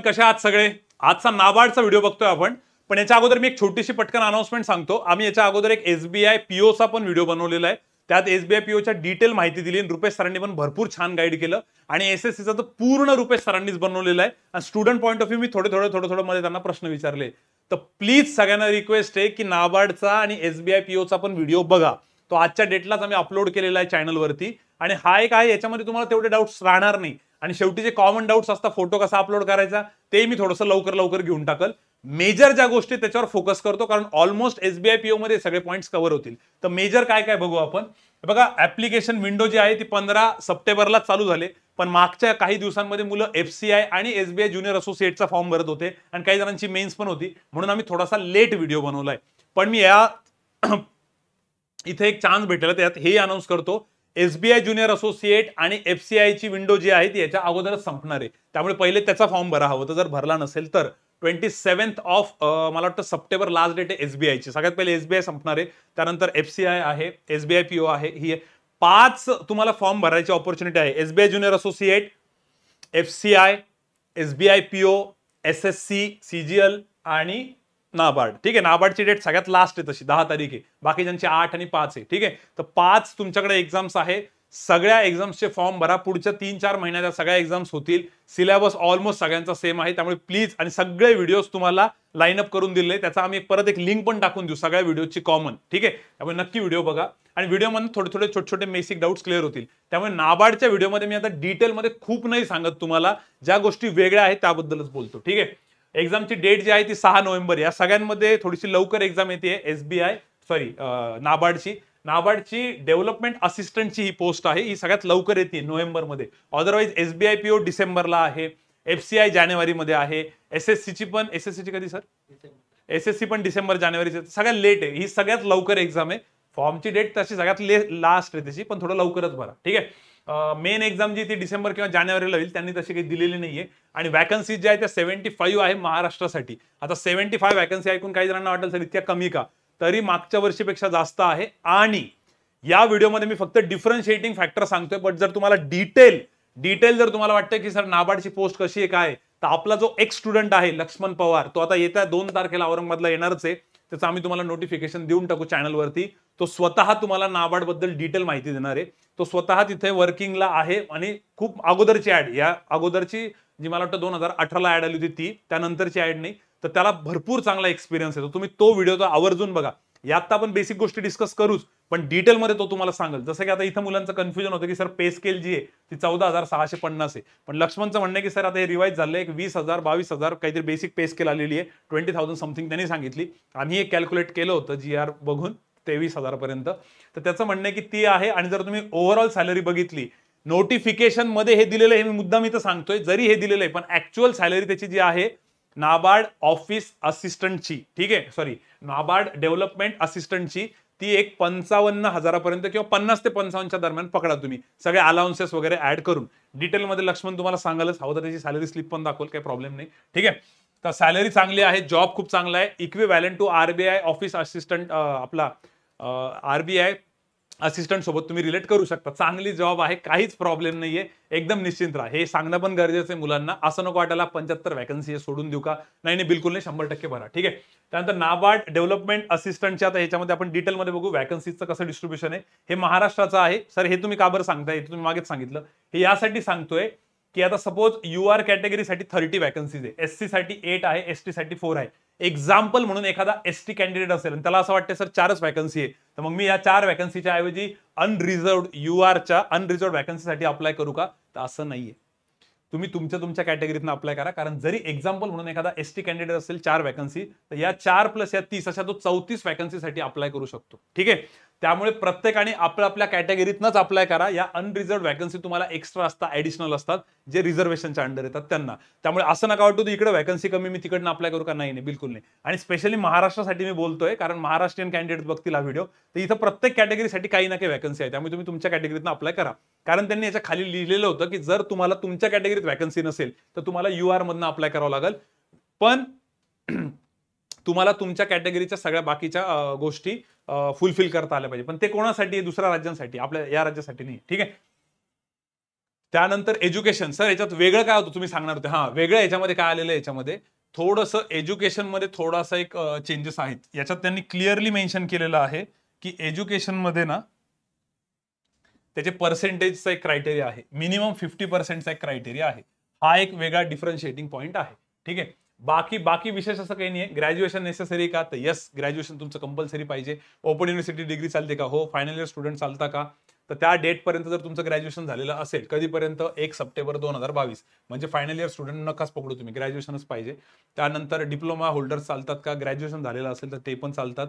कशा आहात सगळे आजचा नाबार्डचा व्हिडिओ बघतोय आपण पण याच्या अगोदर मी एक छोटीशी पटकन अनाउन्समेंट सांगतो आम्ही याच्या अगोदर एक एसबीआय पीओचा पण व्हिडिओ बनवलेला आहे त्यात एसबीआय पीओच्या डिटेल माहिती दिली आणि रुपेश सरांनी पण भरपूर छान गाईड केलं आणि एस एस सीचा तर पूर्ण रुपेश सरांनीच बनवलेला आहे आणि स्टुडंट पॉईंट ऑफ व्ह्यू मी थोडे थोडे थोडं थोडं मध्ये त्यांना प्रश्न विचारले तर प्लीज सगळ्यांना रिक्वेस्ट आहे की नाबार्डचा आणि एसबीआय पीओचा पण व्हिडिओ बघा तो आजच्या डेटलाच आम्ही अपलोड केलेला आहे चॅनलवरती आणि हा एक आहे याच्यामध्ये तुम्हाला तेवढे डाऊट्स राहणार नाही आणि शेवटी जे कॉमन डाऊट्स असतात फोटो कसा अपलोड करायचा ते मी थोडंसं लवकर लवकर घेऊन टाकल मेजर ज्या गोष्टी त्याच्यावर फोकस करतो कारण ऑलमोस्ट एसबीआय पीओ मध्ये सगळे पॉईंट्स कव्हर होतील तर मेजर काय काय बघू आपण बघा ऍप्लिकेशन विंडो जी आहे ती पंधरा सप्टेंबरला चालू झाले पण मागच्या काही दिवसांमध्ये मुलं आय आणि एसबीआय ज्युनियर असोसिएटचा फॉर्म भरत होते आणि काही जणांची मेन्स पण होती म्हणून आम्ही थोडासा लेट व्हिडिओ बनवलाय पण मी या इथे एक चान्स भेटला त्यात हे अनाऊन्स करतो आय ज्युनियर असोसिएट आणि एफ सी आयची विंडो जी आहे ती याच्या अगोदरच संपणार आहे त्यामुळे पहिले त्याचा फॉर्म भरा हवं तर जर भरला नसेल तर ट्वेंटी सेवन्थ ऑफ मला वाटतं सप्टेंबर लास्ट डेट आहे आयची सगळ्यात पहिले एस आय संपणार आहे त्यानंतर एफ सी आय आहे पी ओ आहे ही पाच तुम्हाला फॉर्म भरायची ऑपॉर्च्युनिटी आहे S B I junior associate F C I S B I P O S S C C G L आणि नाबार्ड ठीक आहे नाबार्डची डेट सगळ्यात लास्ट आहे तशी दहा तारीख आहे बाकी ज्यांची आठ आणि पाच आहे ठीक आहे तर पाच तुमच्याकडे एक्झाम्स आहे सगळ्या एक्झाम्सचे फॉर्म भरा पुढच्या तीन चार महिन्यात सगळ्या एक्झाम्स होतील सिलेबस ऑलमोस्ट सगळ्यांचा सेम आहे त्यामुळे प्लीज आणि सगळे व्हिडिओज तुम्हाला लाईन अप करून दिले त्याचा आम्ही परत एक लिंक पण टाकून देऊ सगळ्या व्हिडिओची कॉमन ठीक आहे त्यामुळे नक्की व्हिडिओ बघा आणि व्हिडिओमध्ये थोडे थोडे छोटे छोटे बेसिक डाऊट्स क्लिअर होतील त्यामुळे नाबार्डच्या व्हिडिओमध्ये मी आता डिटेलमध्ये खूप नाही सांगत तुम्हाला ज्या गोष्टी वेगळ्या आहेत त्याबद्दलच बोलतो ठीक आहे एक्झामची डेट जी आहे ती सहा नोव्हेंबर या सगळ्यांमध्ये थोडीशी लवकर एक्झाम येते एसबीआय सॉरी नाबार्डची नाबार्डची डेव्हलपमेंट असिस्टंटची ही पोस्ट आहे ही सगळ्यात लवकर येते नोव्हेंबरमध्ये ऑदरवाईज पी ओ डिसेंबरला आहे आय जानेवारीमध्ये आहे एस एस सीची पण एस एस सीची कधी सर एस एस सी पण डिसेंबर जानेवारीची सगळ्यात लेट आहे ही सगळ्यात लवकर एक्झाम आहे फॉर्मची डेट तशी सगळ्यात ले लास्ट आहे त्याची पण थोडं लवकरच भरा ठीक आहे मेन एक्झाम जी ती डिसेंबर किंवा जानेवारीला होईल त्यांनी तशी काही दिलेली नाहीये आणि वॅकन्सी ज्या आहेत त्या सेव्हन्टी फाईव्ह आहे महाराष्ट्रासाठी आता सेव्हन्टी फाईव्ह वॅकन्सी ऐकून काही जणांना वाटेल सर इतक्या कमी का तरी मागच्या वर्षीपेक्षा जास्त आहे आणि या व्हिडिओमध्ये मी फक्त डिफरन्शिएटिंग फॅक्टर सांगतोय बट जर तुम्हाला डिटेल डिटेल जर तुम्हाला वाटतं की सर नाबार्डची पोस्ट कशी आहे काय तर आपला जो एक्स स्टुडंट आहे लक्ष्मण पवार तो आता येत्या दोन तारखेला औरंगाबादला येणारच आहे त्याचं आम्ही तुम्हाला नोटिफिकेशन देऊन टाकू चॅनलवरती तो स्वतः तुम्हाला नाबार्डबद्दल डिटेल माहिती देणार आहे तो स्वतः तिथे वर्किंगला आहे आणि खूप अगोदरची ॲड या अगोदरची जी मला वाटतं दोन हजार अठराला ॲड आली होती ती त्यानंतरची ॲड नाही तर त्याला भरपूर चांगला एक्सपिरियन्स येतो तुम्ही तो व्हिडिओ आवर्जून बघा यात आपण बेसिक गोष्टी डिस्कस करूच पण डिटेलमध्ये तो तुम्हाला सांगेल जसं की आता इथं मुलांचं कन्फ्युजन होतं की सर पे स्केल जी आहे ती चौदा हजार सहाशे पन्नास आहे पण लक्ष्मणचं म्हणणं की सर आता हे रिवाईज झालं एक वीस हजार बावीस हजार काहीतरी बेसिक पे स्केल आलेली आहे ट्वेंटी थाउजंड समथिंग त्यांनी सांगितली आम्ही हे कॅल्क्युलेट केलं होतं जी आर बघून तेवीस हजारपर्यंत तर त्याचं म्हणणं की ती आहे आणि जर तुम्ही ओव्हरऑल सॅलरी बघितली नोटिफिकेशनमध्ये हे दिलेलं आहे मी मुद्दा मी तर सांगतोय जरी हे दिलेलं आहे पण ॲक्च्युअल सॅलरी त्याची जी आहे नाबार्ड ऑफिस असिस्टंटची ठीक आहे सॉरी नाबार्ड डेव्हलपमेंट असिस्टंटची ती एक पंचावन्न हजारापर्यंत किंवा पन्नास ते पंचावन्नच्या दरम्यान पकडा तुम्ही सगळे अलाउन्सेस वगैरे ऍड करून डिटेलमध्ये लक्ष्मण तुम्हाला सांगालच हवं तर त्याची सॅलरी स्लिप पण दाखवल काही प्रॉब्लेम नाही ठीक आहे तर सॅलरी चांगली आहे जॉब खूप चांगला आहे equivalent to RBI office assistant आपला आरबीआय असिस्टंट सोबत तुम्ही रिलेट करू शकता चांगली जॉब आहे काहीच प्रॉब्लेम नाहीये एकदम निश्चिंत राहा हे सांगणं पण गरजेचं आहे मुलांना असं नको वाटायला पंच्याहत्तर वॅकन्सी सोडून देऊ का नाही नाही बिलकुल नाही शंभर टक्के भरा ठीक आहे त्यानंतर नाबार्ड डेव्हलपमेंट असिस्टंटच्या आता ह्याच्यामध्ये आपण डिटेलमध्ये बघू वॅकन्सीचं कसं डिस्ट्रीब्युशन आहे हे महाराष्ट्राचं आहे सर हे तुम्ही का बरं सांगताय तुम्ही मागेच सांगितलं हे यासाठी सांगतोय की आता सपोज यू आर कॅटेगरीसाठी थर्टी वॅकन्सीज आहे एस साठी एट आहे एस साठी फोर आहे एक्झाम्पल म्हणून एखादा एस टी कॅन्डिडेट असेल आणि त्याला असं वाटतं सर चारच वॅकन्सी आहे तर मग मी या चार वॅकन्सीच्या ऐवजी अनरिझर्व यू आरच्या अनरिझर्व वॅकन्सीसाठी अप्लाय करू का तर असं नाहीये तुम्ही तुमच्या तुमच्या कॅटेगरीतनं अप्लाय करा कारण जरी एक्झाम्पल म्हणून एखादा एस टी कॅन्डिडेट असेल चार वॅकन्सी तर या चार प्लस या तीस अशा तो चौतीस वॅकन्सीसाठी अप्लाय करू शकतो ठीक आहे त्यामुळे प्रत्येकाने आपल्या आपल्या कॅटेगरीतनंच अप्लाय करा या अनरिझर्व व्हॅकन्सी तुम्हाला एक्स्ट्रा असतात ॲडिशनल असतात जे रिझर्वेशनच्या अंडर येतात त्यांना त्यामुळे असं नका वाटू इकडे व्हॅकन्सी कमी मी तिकडनं अप्लाय करू का नाही नाही बिलकुल नाही आणि स्पेशली महाराष्ट्रासाठी मी बोलतोय कारण महाराष्ट्रीयन कॅन्डिडेट बघतील हा व्हिडिओ तर इथं प्रत्येक कॅटेगरीसाठी काही ना काही वॅकन्सी आहे त्यामुळे तुम्ही तुमच्या कॅटेगरीतनं अप्लाय करा कारण त्यांनी याच्या खाली लिहिलेलं होतं की जर तुम्हाला तुमच्या कॅटेगरीत व्हॅकन्सी नसेल तर तुम्हाला यू आरमधनं अप्लाय करावं लागेल पण तुम्हाला तुमच्या कॅटेगरीच्या सगळ्या बाकीच्या गोष्टी फुलफिल करता आल्या पाहिजे पण ते कोणासाठी दुसऱ्या राज्यांसाठी आपल्या या राज्यासाठी नाही ठीक आहे त्यानंतर एज्युकेशन सर याच्यात वेगळं काय होतं तुम्ही सांगणार होते हां वेगळं याच्यामध्ये काय आलेलं याच्यामध्ये थोडंसं एज्युकेशनमध्ये थोडासा एक चेंजेस आहेत याच्यात त्यांनी क्लिअरली मेन्शन केलेलं आहे की एज्युकेशनमध्ये ना त्याचे पर्सेंटेजचा एक क्रायटेरिया आहे मिनिमम फिफ्टी पर्सेंटचा एक क्रायटेरिया आहे हा एक वेगळा डिफरन्शिएटिंग पॉईंट आहे ठीक आहे बाकी बाकी विशेष असं काही नाही आहे ग्रॅज्युएशन नेसेसरी का तर यस ग्रॅज्युएशन तुमचं कंपल्सरी पाहिजे ओपन युनिव्हर्सिटी डिग्री चालते का हो फायनल इयर स्टुडंट चालता का तर त्या डेटपर्यंत जर तुमचं ग्रॅज्युएशन झालेलं असेल कधीपर्यंत एक सप्टेंबर दोन हजार बावीस म्हणजे फायनल इयर स्टुडंट नकाच पकडू तुम्ही ग्रॅज्युएशनच पाहिजे त्यानंतर डिप्लोमा होल्डर्स चालतात का ग्रॅज्युएशन झालेलं असेल तर ते पण चालतात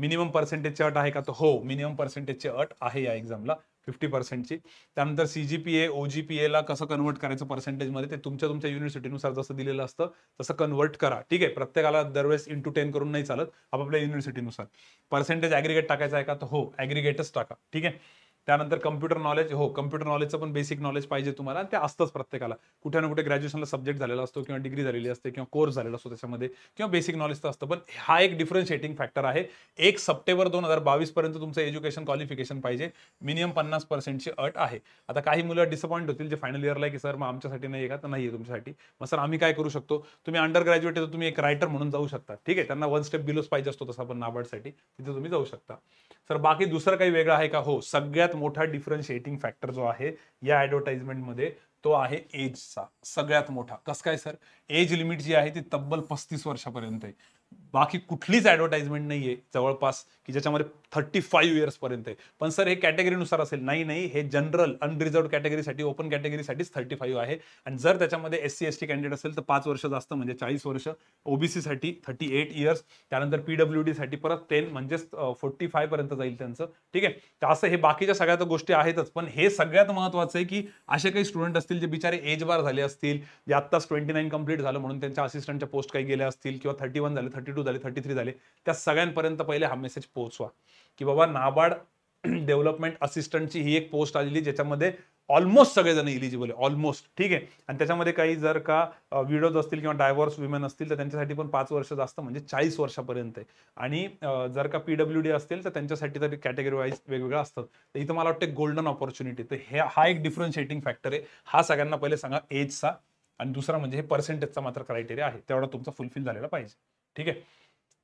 मिनिमम पर्सेंटेजची अट आहे का तर हो मिनिमम पर्सेंटेजची अट आहे या एक्झामला फिफ्टी पर्सेंटची त्यानंतर सीजीपीए ओजीपीए ला ओ जी पी एला कसं कन्वर्ट करायचं पर्सेंटेजमध्ये ते तुमच्या तुमच्या युनिव्हर्सिटीनुसार जसं दिलेलं असतं तसं कन्वर्ट करा ठीक आहे प्रत्येकाला दरवेळेस इंटू टेन करून नाही चालत आपापल्या युनिव्हर्सिटीनुसार पर्सेंटेज ॲग्रिगेट टाकायचा आहे का तर हो ॲग्रिगेटच टाका ठीक आहे त्यानंतर कम्प्युटर नॉलेज हो कम्प्युटर नॉलेजचं पण बेसिक नॉलेज पाहिजे तुम्हाला आणि ते असतंच प्रत्येकाला कुठे ना कुठे ग्रॅज्युएशनला सब्जेक्ट झालेला असतो किंवा डिग्री झालेली असते किंवा कोर्स झालेला असतो त्याच्यामध्ये किंवा बेसिक नॉलेज तर असतं पण हा एक डिफरन्शिएटिंग फॅक्टर आहे एक सप्टेंबर दोन हजार बावीसपर्यंत तुमचं एज्युकेशन क्वालिफिकेशन पाहिजे मिनिमम पन्नास पर्सेंटची अट आहे आता काही मुलं डिसअपॉइंट होतील जे फायनल इयरला की सर मग आमच्यासाठी नाही आहे का तर नाही आहे तुमच्यासाठी मग सर आम्ही काय करू शकतो तुम्ही अंडर ग्रॅज्युएट तर तुम्ही एक रायटर म्हणून जाऊ शकता ठीक आहे त्यांना वन स्टेप बिलोज पाहिजे असतो तसा पण नाबार्डसाठी तिथे तुम्ही जाऊ शकता सर बाकी दुसरं काही वेगळं आहे का हो सगळ्यात मोठा डिफरन्शिएटिंग फॅक्टर जो आहे या मध्ये तो आहे एजचा सगळ्यात मोठा कसं काय सर एज लिमिट जी आहे ती तब्बल पस्तीस वर्षापर्यंत आहे बाकी कुठलीच ॲडव्हर्टाइजमेंट नाही आहे जवळपास की ज्याच्यामध्ये थर्टी फाईव्ह इयर्सपर्यंत आहे पण सर हे कॅटेगरीनुसार असेल नाही नाही हे जनरल अनरिझर्व कॅटेगरीसाठी ओपन कॅटेगरीसाठीच थर्टी फाईव्ह आहे आणि जर त्याच्यामध्ये S C S T candidate असेल तर पाच वर्ष जास्त म्हणजे चाळीस वर्ष ओबीसीसाठी थर्टी एट इयर्स त्यानंतर डब्ल्यू डीसाठी परत टेन म्हणजेच फोर्टी फायपर्यंत जाईल त्यांचं ठीक आहे तर असं हे बाकीच्या सगळ्यात गोष्टी आहेतच पण हे सगळ्यात महत्त्वाचं आहे की असे काही स्टुडंट असतील जे बिचारे एज बार झाले असतील जे आत्ताच ट्वेंटी नाईन कंप्लीट झालं म्हणून त्यांच्या असिस्टंटच्या पोस्ट काही गेल्या असतील किंवा थर्टी वन झाले थर्टी टू झाले थर्टी थ्री झाले त्या सगळ्यांपर्यंत पहिले हा मेसेज पोहोचवा की बाबा नाबार्ड डेव्हलपमेंट असिस्टंटची ही एक पोस्ट आलेली ज्याच्यामध्ये ऑलमोस्ट सगळेजण इलिजिबल आहे ऑलमोस्ट ठीक आहे आणि त्याच्यामध्ये काही जर का विडोज असतील किंवा डायव्हर्स विमेन असतील तर त्यांच्यासाठी पण पाच वर्ष जास्त म्हणजे चाळीस वर्षापर्यंत आहे आणि जर का पीडब्ल्यू डी असतील तर त्यांच्यासाठी तर कॅटेगरी वाईज वेगवेगळ्या असतात तर इथं मला वाटतं गोल्डन ऑपॉर्च्युनिटी तर हे हा एक डिफरन्शिएटिंग फॅक्टर आहे हा सगळ्यांना पहिले सांगा एजचा आणि दुसरा म्हणजे हे पर्सेंटेजचा मात्र क्रायटेरिया आहे तेवढा तुमचा फुलफिल झालेला पाहिजे ठीक आहे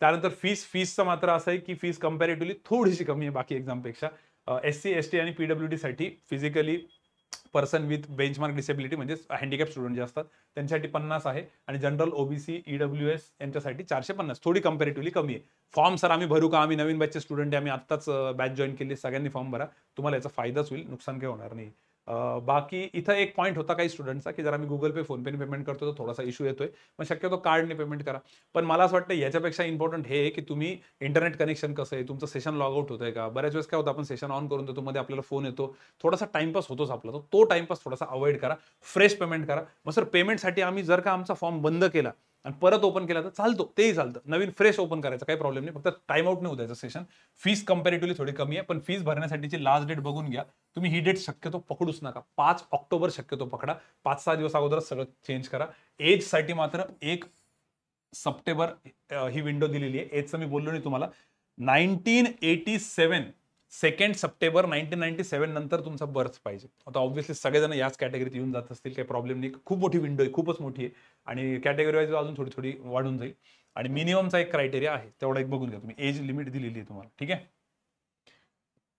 त्यानंतर फीस फीसचं मात्र असं आहे की फीस कम्पॅरेटिव्हली थोडीशी कमी आहे बाकी एक्झामपेक्षा एस सी एस टी आणि पीडब्ल्यूडी डीसाठी physically person with benchmark disability म्हणजे हँडिकॅप स्टुडंट जे असतात त्यांच्यासाठी पन्नास आहे आणि जनरल ओबीसी डब्ल्यू एस यांच्यासाठी चारशे पन्नास थोडी कम्पॅरेटिव्हली कमी आहे फॉर्म सर आम्ही भरू का आम्ही नवीन बॅचचे स्टुडंट आहे आम्ही आत्ताच बॅच जॉईन केली सगळ्यांनी फॉर्म भरा तुम्हाला याचा फायदाच होईल नुकसान काही होणार नाही बाकी इथं एक पॉईंट होता काही स्टुडंटचा की जरा मी गुगल पे फोनपेने पेमेंट करतो तर थोडासा इशू येतोय मग शक्यतो कार्डने पेमेंट करा पण मला असं वाटतं याच्यापेक्षा इम्पॉर्टंट हे की तुम्ही इंटरनेट कनेक्शन कसं आहे तुमचं सेशन लॉग आउट होतंय का बऱ्याच वेळेस काय होतं आपण सेशन ऑन करून देतो मध्ये आपल्याला फोन येतो थोडासा टाइमपास होतोच आपला तो टाइमपास थोडासा अवॉइड करा फ्रेश पेमेंट करा मग सर पेमेंटसाठी आम्ही जर का आमचा फॉर्म बंद केला आणि परत ओपन केला तर चालतो तेही चालतं नवीन फ्रेश ओपन करायचं काही प्रॉब्लेम नाही फक्त टाइम आउट नाही उद्याचं सेशन फीस कंपॅरेटिव्हली थोडी कमी आहे पण फीस भरण्यासाठीची लास्ट डेट बघून घ्या तुम्ही ही डेट शक्यतो पकडूच नका पाच ऑक्टोबर शक्यतो पकडा पाच सहा दिवस अगोदरच सगळं चेंज करा एजसाठी मात्र एक सप्टेंबर ही विंडो दिलेली आहे एजचं मी बोललो नाही तुम्हाला nineteen eighty seven second September nineteen ninety seven नंतर तुमचा बर्थ पाहिजे आता ऑब्व्हियसली सगळेजण याच कॅटेगरीत येऊन जात असतील काही प्रॉब्लेम नाही खूप मोठी विंडो आहे खूपच मोठी आहे आणि कॅटेगरी वाईज अजून थोडी थोडी वाढून जाईल आणि मिनिममचा एक क्रायटेरिया आहे तेवढा एक बघून घ्या तुम्ही एज लिमिट दिलेली आहे तुम्हाला ठीक आहे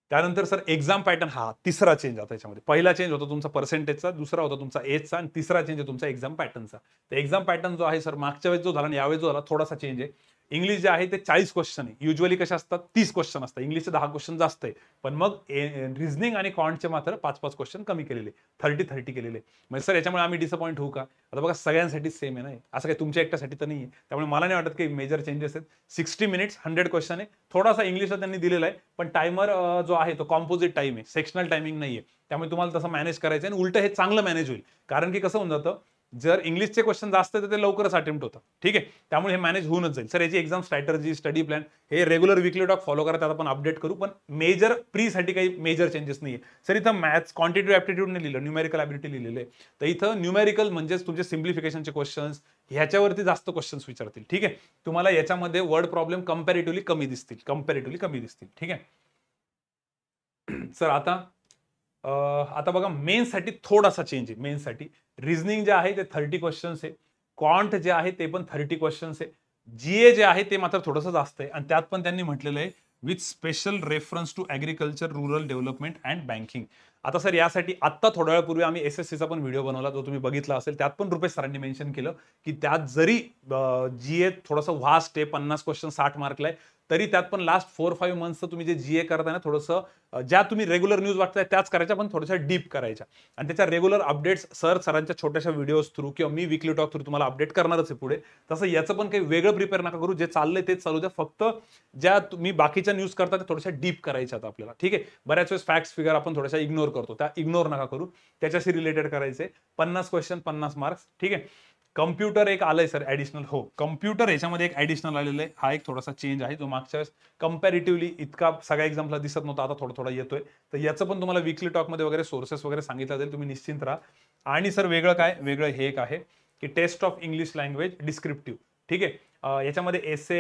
त्यानंतर सर एक्झाम पॅटर्न हा तिसरा चेंज होता याच्यामध्ये पहिला चेंज होता तुमचा पर्सेंटेजचा दुसरा होता तुमचा एजचा आणि तिसरा चेंज आहे तुमचा एक्झाम पॅटर्नचा तर एक्झाम पॅटर्न जो आहे सर मागच्या वेळेस जो झाला आणि यावेळेस जो झाला थोडासा चेंज आहे इंग्लिश जे आहे ते चाळीस क्वेश्चन आहे युजली कसे असतात तीस क्वेश्चन असतात इंग्लिशचे दहा क्वेश्चन जास्त आहे पण मग रिझनिंग आणि कॉन्टचे मात्र पाच पाच क्वेश्चन कमी केलेले थर्टी थर्टी केलेले म्हणजे सर याच्यामुळे आम्ही डिसअपॉइंट होऊ का आता बघा सगळ्यांसाठी सेम आहे ना असं काही तुमच्या एकट्यासाठी तर नाही आहे त्यामुळे मला नाही वाटत की मेजर चेंजेस आहेत सिक्स्टी मिनिट्स हंड्रेड क्वेश्चन आहे थोडासा इंग्लिशला त्यांनी दिलेला आहे पण टायमर जो आहे तो कॉम्पोजिट टाइम आहे सेक्शनल टायमिंग नाही आहे त्यामुळे तुम्हाला तसं मॅनेज करायचं आहे आणि उलटं हे चांगलं मॅनेज होईल कारण की कसं होऊन जातं जर इंग्लिशचे क्वेश्चन जास्त तर ते लवकरच अटेम्प्ट होतं ठीक आहे त्यामुळे हे मॅनेज होऊनच जाईल सर याची एक्झाम स्ट्रॅटर्जी स्टडी प्लॅन हे रेग्युलर विकली डॉक फॉलो करा त्यात आपण अपडेट करू पण मेजर प्रीसाठी काही मेजर चेंजेस नाही आहे सर इथं मॅथ्स क्वांटिटिव्ह ॲप्टिट्यूडने लिहिलं न्यूमेरिकल ॲबिलिटी लिहिलेलं तर इथं न्यूमेरिकल म्हणजेच तुमचे सिम्प्लिफिकेशनचे क्वेश्चन्स ह्याच्यावरती जास्त क्वेश्चन्स विचारतील ठीक आहे तुम्हाला याच्यामध्ये वर्ड प्रॉब्लेम कम्पॅरेटिव्हली कमी दिसतील कम्पॅरेटिव्हली कमी दिसतील ठीक आहे सर आता आता बघा मेन्ससाठी थोडासा चेंज आहे मेन्ससाठी रिझनिंग जे आहे ते थर्टी क्वेश्चन्स आहे क्वांट जे आहे ते पण थर्टी क्वेश्चन्स आहे ए जे आहे ते मात्र थोडंसं जास्त आहे आणि त्यात पण त्यांनी म्हटलेलं आहे with special reference to agriculture rural development and banking आता सर यासाठी आत्ता थोड्या वेळापूर्वी आम्ही एस एस सीचा पण व्हिडिओ बनवला जो तुम्ही बघितला असेल त्यात पण रुपेश सरांनी मेन्शन केलं की त्यात जरी जी ए थोडासा व्हा आहे पन्नास क्वेश्चन साठ मार्कला तरी त्यात पण लास्ट फोर फाईव्ह मंथचं तुम्ही जे जी ए करताय ना थोडंसं ज्या तुम्ही रेग्युलर न्यूज वाटताय त्याच करायच्या पण थोड्याशा डीप करायच्या आणि त्याच्या रेग्युलर अपडेट्स सर सरांच्या छोट्याशा व्हिडिओज थ्रू किंवा मी विकली टॉक थ्रू तुम्हाला अपडेट करणारच आहे पुढे तसं याचं पण काही वेगळं प्रिपेअर नका करू जे चाललंय तेच चालू द्या फक्त ज्या तुम्ही बाकीच्या न्यूज करता त्या थोड्याशा डीप करायच्या आता आपल्याला ठीक आहे बऱ्याच वेळेस फॅक्ट्स फिगर आपण थोड्याशा इग्नोर करतो त्या इग्नोर नका करू त्याच्याशी रिलेटेड करायचे पन्नास क्वेश्चन पन्नास मार्क्स ठीक आहे कम्प्युटर एक आलंय सर ॲडिशनल हो कम्प्युटर याच्यामध्ये एक ॲडिशनल आलेलं आहे हा एक थोडासा चेंज आहे जो मागच्या वेळेस कम्पॅरेटिव्हली इतका सगळ्या एक्झाम्पला दिसत नव्हता आता थोडा थोडा येतोय तर याचं पण तुम्हाला विकली टॉकमध्ये वगैरे सोर्सेस वगैरे सांगितलं जाईल तुम्ही निश्चिंत राहा आणि सर वेगळं काय वेगळं हे एक आहे की test of English language descriptive ठीक आहे याच्यामध्ये एसे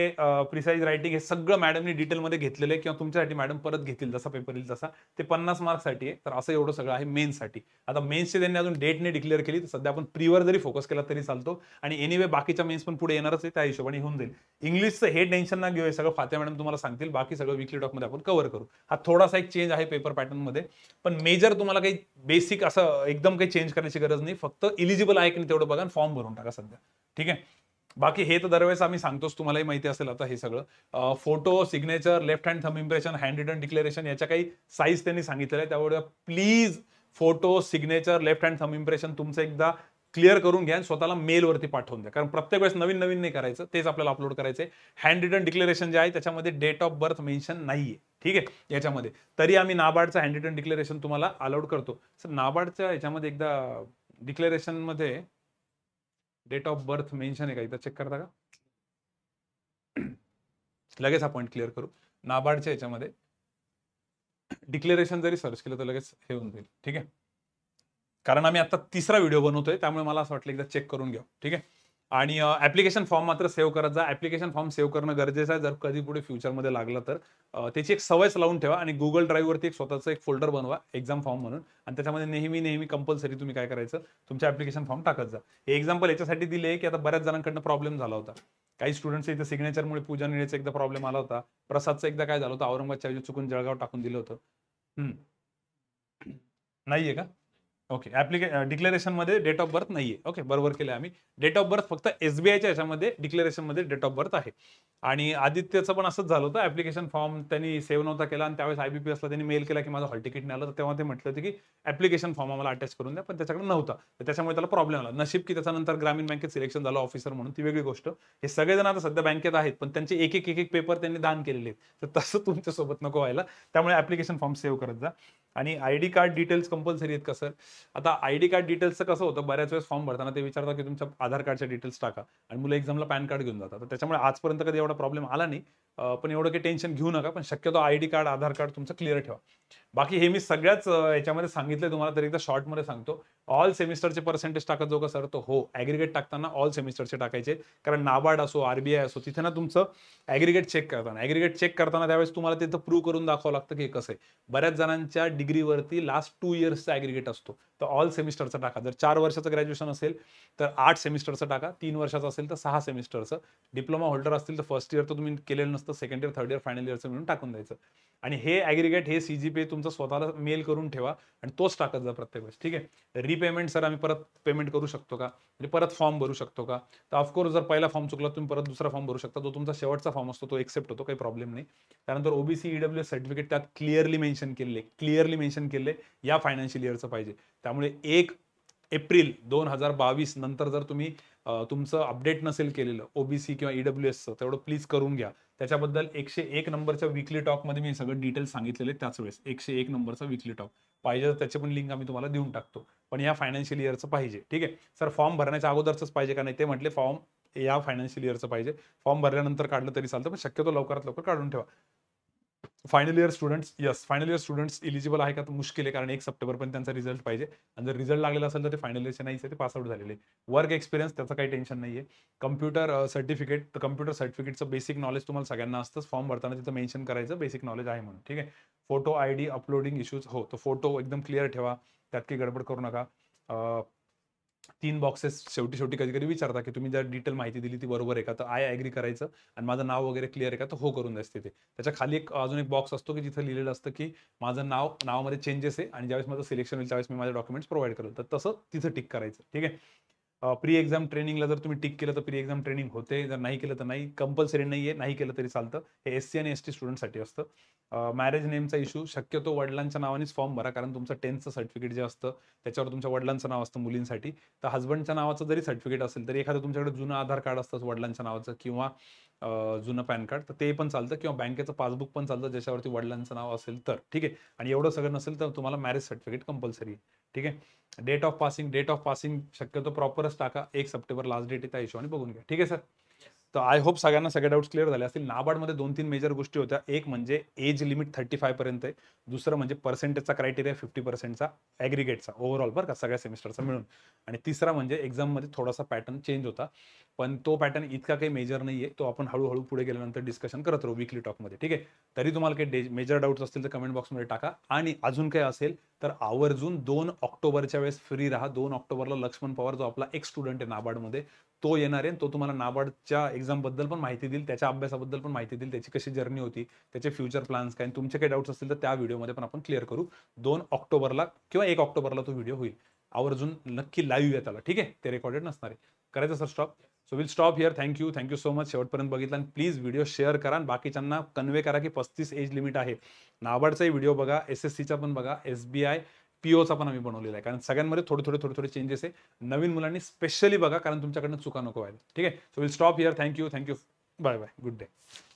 प्रिसाईज रायटिंग हे सगळं मॅडमनी डिटेलमध्ये घेतलेलं आहे किंवा तुमच्यासाठी मॅडम परत घेतील जसा पेपर येईल तसा ते पन्नास मार्कसाठी आहे तर असं एवढं सगळं आहे मेन्ससाठी आता मेन्सची त्यांनी अजून डेटने डिक्लेअर केली तर सध्या आपण प्रीवर जरी फोकस केला तरी चालतो आणि एनिवे बाकीच्या मेन्स पण पुढे येणारच आहे त्या हिशोबाने होऊन जाईल इंग्लिशचं हे टेन्शन ना घेऊ सगळं फात्या मॅडम तुम्हाला सांगतील बाकी सगळं विकली टॉकमध्ये आपण कव्हर करू हा थोडासा एक चेंज आहे पेपर पॅटर्नमध्ये पण मेजर तुम्हाला काही बेसिक असं एकदम काही चेंज करण्याची गरज नाही फक्त इलिजिबल आहे की नाही तेवढं बघा फॉर्म भरून टाका सध्या ठीक आहे बाकी हे तर दरवेळेस आम्ही सांगतोच तुम्हालाही माहिती असेल आता हे सगळं photo signature left hand thumb impression handwritten declaration याच्या काही साईज त्यांनी सांगितलेलं आहे त्यामुळे please photo signature left hand thumb impression तुमचं एकदा क्लिअर करून घ्या स्वतःला मेलवरती पाठवून द्या कारण प्रत्येक वेळेस नवीन नवीन नाही करायचं तेच आपल्याला अपलोड करायचं हँड रिटर्न डिक्लेरेशन जे आहे त्याच्यामध्ये डेट ऑफ बर्थ मेन्शन आहे ठीक आहे याच्यामध्ये तरी आम्ही नाबार्डचं हँड रिटर्न डिक्लेरेशन तुम्हाला अलाउड करतो सर नाबार्डच्या याच्यामध्ये एकदा डिक्लेरेशनमध्ये डेट ऑफ बर्थ मेन्शन आहे का इथं चेक करता का लगेच हा पॉईंट क्लिअर करू नाबार्डच्या याच्यामध्ये डिक्लेरेशन जरी सर्च केलं तर लगेच हे होऊन जाईल ठीक आहे कारण आम्ही आता तिसरा व्हिडिओ बनवतोय त्यामुळे मला असं वाटलं एकदा चेक करून घ्या ठीक आहे आणि ऍप्लिकेशन फॉर्म मात्र सेव्ह करत जा ऍप्लिकेशन फॉर्म सेव्ह करणं गरजेचं आहे जर कधी पुढे फ्युचरमध्ये लागलं तर त्याची एक सवयच लावून ठेवा आणि गुगल ड्राईव्हवरती एक स्वतःचं एक फोल्डर बनवा एक्झाम फॉर्म म्हणून आणि त्याच्यामध्ये नेहमी नेहमी कंपल्सरी तुम्ही काय करायचं तुमच्या ऍप्लिकेशन फॉर्म टाकत जा हे एक्झाम्पल याच्यासाठी दिले की आता बऱ्याच जणांकडनं प्रॉब्लेम झाला होता काही स्टुडंट्स इथे सिग्नेचरमुळे पूजा निळेचा एकदा प्रॉब्लेम आला होता प्रसादचा एकदा काय झालं होतं औरंगाबादच्या चुकून जळगाव टाकून दिलं होतं नाहीये का ओके ऍप्लिके डिक्लेरेशन मध्ये डेट ऑफ बर्थ नाहीये ओके बरोबर केलं आम्ही डेट ऑफ बर्थ फक्त एसबीआयच्या याच्यामध्ये डिक्लेरेशन मध्ये डेट ऑफ बर्थ आहे आणि आदित्यचं पण असंच झालं होतं ऍप्लिकेशन फॉर्म त्यांनी सेव्ह नव्हता केला आणि त्यावेळेस आयबीपीएसला त्यांनी मेल केला की माझं हॉल तिकीट नाही आलं तर तेव्हा ते म्हटलं होतं की ऍप्लिकेशन फॉर्म आम्हाला अटॅच करून द्या पण त्याच्याकडे नव्हता तर त्याच्यामुळे त्याला प्रॉब्लेम आला नशीब की त्याच्यानंतर ग्रामीण बँकेत सिलेक्शन झालं ऑफिसर म्हणून ती वेगळी गोष्ट हे सगळेजण आता सध्या बँकेत आहेत पण त्यांचे एक एक एक एक पेपर त्यांनी दान केलेले आहेत तर तसं तुमच्यासोबत नको व्हायला त्यामुळे ऍप्लिकेशन फॉर्म सेव्ह करत जा आणि आयडी कार्ड डिटेल्स कंपल्सरी आहेत का सर आता आय डी कार्ड डिटेल्सचं कसं होतं बऱ्याच वेळेस फॉर्म भरताना ते विचारतात की तुमच्या आधार कार्डच्या डिटेल्स टाका आणि मुलं एक्झामला पॅन कार्ड घेऊन जातात त्याच्यामुळे आजपर्यंत कधी एवढा प्रॉब्लेम आला नाही पण एवढं काही टेन्शन घेऊ नका पण शक्यतो I D card Aadhaar card तुमचं क्लिअर ठेवा बाकी हे मी सगळ्याच याच्यामध्ये सांगितलं तुम्हाला तर एकदा शॉर्टमध्ये सांगतो ऑल सेमिस्टरचे पर्सेंटेज टाकत जो का सर तो हो ॲग्रिगेट टाकताना ऑल सेमिस्टरचे टाकायचे कारण नाबार्ड असो आरबीआय असो तिथे ना तुमचं ॲग्रिगेट चेक करताना ॲग्रिगेट चेक करताना त्यावेळेस तुम्हाला तिथं प्रूव्ह करून दाखवावं लागतं की कसं आहे बऱ्याच जणांच्या डिग्रीवरती लास्ट टू इयर्सचा ॲग्रिगेट असतो तर ऑल सेमिस्टरचं टाका जर चार वर्षाचं ग्रॅज्युएशन असेल तर आठ सेमिस्टरचं टाका तीन वर्षाचं असेल तर सहा सेमिस्टरचं डिप्लोमा होल्डर असतील तर फर्स्ट इयर तर तुम्ही केलेलं नसतं second year third year final इयरचं मिळून टाकून द्यायचं आणि हे ॲग्रिगेट हे सी जी पे तुमचं स्वतःला मेल करून ठेवा आणि तोच टाकत जा प्रत्येक वेळेस ठीक आहे रिपेमेंट सर आम्ही परत पेमेंट करू शकतो का म्हणजे परत फॉर्म भरू शकतो का तर ऑफकोर्स जर पहिला फॉर्म चुकला तुम्ही परत दुसरा फॉर्म भरू शकता जो तुमचा शेवटचा फॉर्म असतो तो एक्सेप्ट होतो काही प्रॉब्लेम नाही त्यानंतर ओबीसी ईडब्ल्यू सर्टिफिकेट त्यात क्लिअरली मेन्शन केले क्लिअरली मेन्शन केले या फायनान्शियल इयरचं पाहिजे त्यामुळे एक एप्रिल दोन हजार बावीस नंतर जर तुम्ही तुमचं अपडेट नसेल केलेलं ओबीसी किंवा ईडब्ल्यू एसचं तेवढं प्लीज करून घ्या त्याच्याबद्दल एकशे एक नंबरच्या विकली टॉकमध्ये मी सगळं डिटेल्स सांगितलेले त्याच वेळेस एकशे एक नंबरचा विकली टॉक पाहिजे तर त्याचे पण लिंक आम्ही तुम्हाला देऊन टाकतो पण या फायनान्शियल इयरचं पाहिजे ठीक आहे सर फॉर्म भरण्याच्या अगोदरच पाहिजे का नाही ते म्हटले फॉर्म या फायनान्शियल इयरचं पाहिजे फॉर्म भरल्यानंतर काढलं तरी चालतं पण शक्यतो लवकरात लवकर काढून ठेवा final year students yes final year students eligible आहे का तर मुश्किल आहे कारण एक सप्टेंबर पर्यंत त्यांचा रिझल्ट पाहिजे आणि जर रिझल्ट लागलेला असेल तर ते फायनल इयरचे नाही ते पासआउट झालेले वर्क एक्सपिरियन्स त्याचं काही टेन्शन नाही आहे कम्प्युटर सर्टिफिकेट तर कम्प्युटर सर्टिफिकेटचं बेसिक नॉलेज तुम्हाला सगळ्यांना असतंच फॉर्म भरताना तिथं मेन्शन करायचं बेसिक नॉलेज आहे म्हणून ठीक आहे फोटो आय अपलोडिंग इश्यूज हो तो फोटो एकदम क्लिअर ठेवा त्यात काही गडबड करू नका तीन बॉक्सेस शेवटी शेवटी कधी कधी विचारता की तुम्ही जर डिटेल माहिती दिली ती बरोबर आहे का तर आय ॲग्री करायचं आणि माझं नाव वगैरे क्लिअर आहे का तर हो करून द्यायचं तिथे त्याच्या खाली एक अजून एक बॉक्स असतो की जिथे लिहिलेलं असतं की माझं नाव नावामध्ये चेंजेस आहे आणि ज्यावेळेस माझं सिलेक्शन होईल त्यावेळेस मी माझे डॉक्युमेंट्स प्रोव्हाइड करेल तर तसं तिथं टिक करायचं ठीक आहे प्री एक्झाम ट्रेनिंगला जर तुम्ही टिक केलं तर प्री एक्झाम ट्रेनिंग होते जर नाही केलं तर नाही कंपल्सरी नाही आहे नाही केलं तरी चालतं हे एस सी आणि एस टी स्टुडंटसाठी असतं मॅरेज नेमचा इशू शक्यतो वडिलांच्या नावानेच फॉर्म भरा कारण तुमचं टेन्थचं सर्टिफिकेट जे असतं त्याच्यावर तुमच्या वडिलांचं नाव असतं मुलींसाठी तर हस्बंडच्या नावाचं जरी सर्टिफिकेट असेल तरी एखादं तुमच्याकडे जुनं आधार कार्ड असतं वडिलांच्या नावाचं किंवा जुनं पॅन कार्ड तर ते पण चालतं किंवा बँकेचं पासबुक पण चालतं ज्याच्यावरती वडिलांचं नाव असेल तर ठीक आहे आणि एवढं सगळं नसेल तर तुम्हाला मॅरेज सर्टिफिकेट कंपल्सरी ठीक आहे date of passing date of passing शक्यतो प्रॉपरच टाका एक सप्टेंबर लास्ट डेट त्या हिशोबाने बघून घ्या ठीक आहे सर तर आय होप सगळ्यांना सगळे डाऊट्स क्लिअर झाले असतील नाबार्डमध्ये दोन तीन मेजर गोष्टी होत्या एक म्हणजे एज लिमिट थर्टी फाय पर्यंत आहे दुसरं म्हणजे पर्सेंटेजचा क्रायटेरिया फिफ्टी पर्सेंटचा ॲग्रिगेटचा ओव्हरऑल बरं का सगळ्या सेमिस्टरचा मिळून आणि तिसरा म्हणजे एक्झाममध्ये थोडासा पॅटर्न चेंज होता पण तो पॅटर्न इतका काही मेजर नाही आहे तो आपण हळूहळू पुढे गेल्यानंतर डिस्कशन करत राहू विकली टॉकमध्ये ठीक आहे तरी तुम्हाला काही मेजर डाऊट्स असतील तर कमेंट बॉक्समध्ये टाका आणि अजून काही असेल तर आवर्जून दोन ऑक्टोबरच्या वेळेस फ्री राहा दोन ऑक्टोबरला लक्ष्मण पवार जो आपला एक स्टुडंट आहे नाबार्डमध्ये तो येणार आहे तो तुम्हाला नाबार्डच्या एक्झाम बद्दल पण माहिती देईल त्याच्या अभ्यासाबद्दल पण माहिती देईल त्याची कशी जर्नी होती त्याचे फ्युचर प्लान्स काय तुमचे काही डाऊट्स असतील तर त्या व्हिडिओमध्ये पण आपण क्लिअर करू दोन ऑक्टोबरला किंवा एक ऑक्टोबरला तो व्हिडिओ होईल आवर्जून नक्की लाईव्ह आहे त्याला ठीक आहे ते रेकॉर्डेड नसणार आहे करायचं sir stop so will stop here thank you thank you so much शेवटपर्यंत बघितला आणि प्लीज व्हिडिओ शेअर करा आणि बाकीच्यांना कन्वे करा की पस्तीस एज लिमिट आहे नाबार्डचाही व्हिडिओ बघा एस एस सीचा पण बघा एस बी आय पीओचा पण आम्ही बनवलेला आहे कारण सगळ्यांमध्ये थोडे थोडे थोडे थोडे चेंजेस आहे नवीन मुलांनी स्पेशली बघा कारण तुमच्याकडनं चुका नको व्हायला ठीक आहे so will stop here thank you thank you bye bye good day